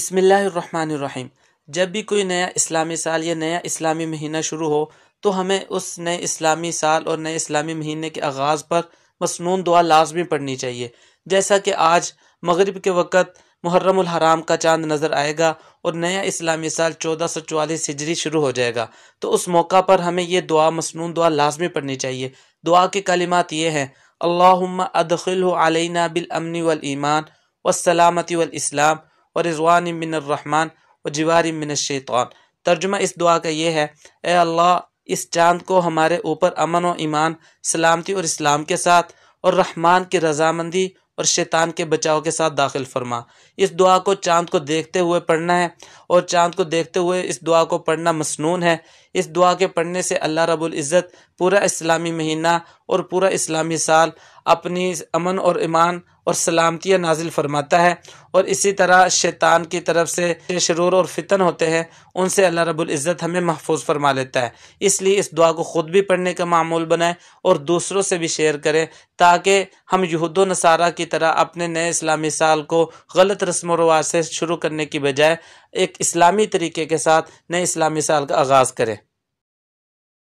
बसमीम जब भी कोई नया इस्लामी साल या नया इस्लामी महीना शुरू हो तो हमें उस नए इस्लामी साल और नए इस्लामी महीने के आगाज़ पर मसनून दुआ लाजमी पढ़नी चाहिए जैसा कि आज मगरिब के वक़्त मुहर्रम हराम का चांद नज़र आएगा और नया इस्लामी साल चौदह सौ चवालीस हिजरी शुरू हो जाएगा तो उस मौका पर हमें यह दुआ मसनून दुआ लाजमी पढ़नी चाहिए दुआ के कलिमात ये हैं अल्लाम अदखिल आलना बिलअमन वल ईमान वसलामती वल इस्लाम और रिजवान मिनरहमान और जवार शैतान तर्जुमा इस दुआ का यह है ए अल्लाह इस चांद को हमारे ऊपर अमन व ईमान सलामती और इस्लाम के साथ और रहमान की रजामंदी और शैतान के बचाव के साथ दाखिल फरमा इस दुआ को चांद को देखते हुए पढ़ना है और चांद को देखते हुए इस दुआ को पढ़ना मसनून है इस दुआ के पढ़ने से अल्लाह रब्बुल इज़्ज़त पूरा इस्लामी महीना और पूरा इस्लामी साल अपनी अमन और ईमान और सलामती नाजिल फरमाता है और इसी तरह शैतान की तरफ से शरूर और फितन होते हैं उनसे अल्लाह रब्बुल इज़्ज़त हमें महफूज फरमा लेता है इसलिए इस दुआ को ख़ुद भी पढ़ने का मामूल बनाएं और दूसरों से भी शेयर करें ताकि हम यहूद नसारा की तरह अपने नए इस्लामी साल को गलत रस्म रवाज से शुरू करने की बजाय एक इस्लामी तरीके के साथ नए इस्लामी साल का आगाज़ करें